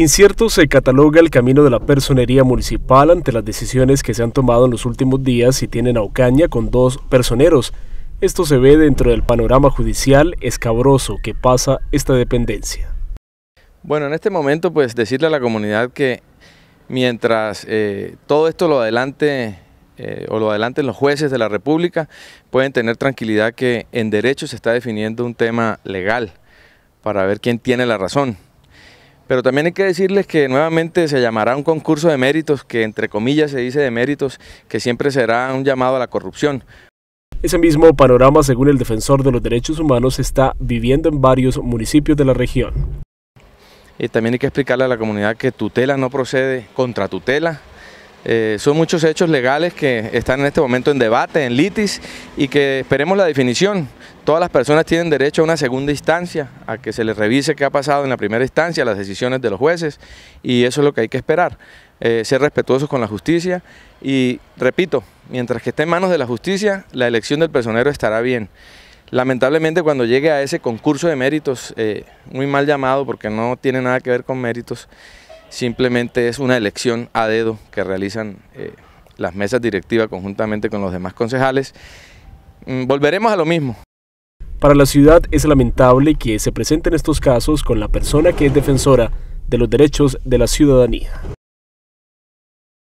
Incierto se cataloga el camino de la personería municipal ante las decisiones que se han tomado en los últimos días y tienen a Ocaña con dos personeros. Esto se ve dentro del panorama judicial escabroso que pasa esta dependencia. Bueno, en este momento pues decirle a la comunidad que mientras eh, todo esto lo adelante eh, o lo adelanten los jueces de la República, pueden tener tranquilidad que en derecho se está definiendo un tema legal para ver quién tiene la razón. Pero también hay que decirles que nuevamente se llamará un concurso de méritos, que entre comillas se dice de méritos, que siempre será un llamado a la corrupción. Ese mismo panorama, según el defensor de los derechos humanos, está viviendo en varios municipios de la región. Y también hay que explicarle a la comunidad que tutela no procede contra tutela, eh, son muchos hechos legales que están en este momento en debate, en litis, y que esperemos la definición. Todas las personas tienen derecho a una segunda instancia, a que se les revise qué ha pasado en la primera instancia, las decisiones de los jueces, y eso es lo que hay que esperar. Eh, ser respetuosos con la justicia y, repito, mientras que esté en manos de la justicia, la elección del personero estará bien. Lamentablemente cuando llegue a ese concurso de méritos, eh, muy mal llamado porque no tiene nada que ver con méritos, simplemente es una elección a dedo que realizan eh, las mesas directivas conjuntamente con los demás concejales. Mm, volveremos a lo mismo. Para la ciudad es lamentable que se presenten estos casos con la persona que es defensora de los derechos de la ciudadanía.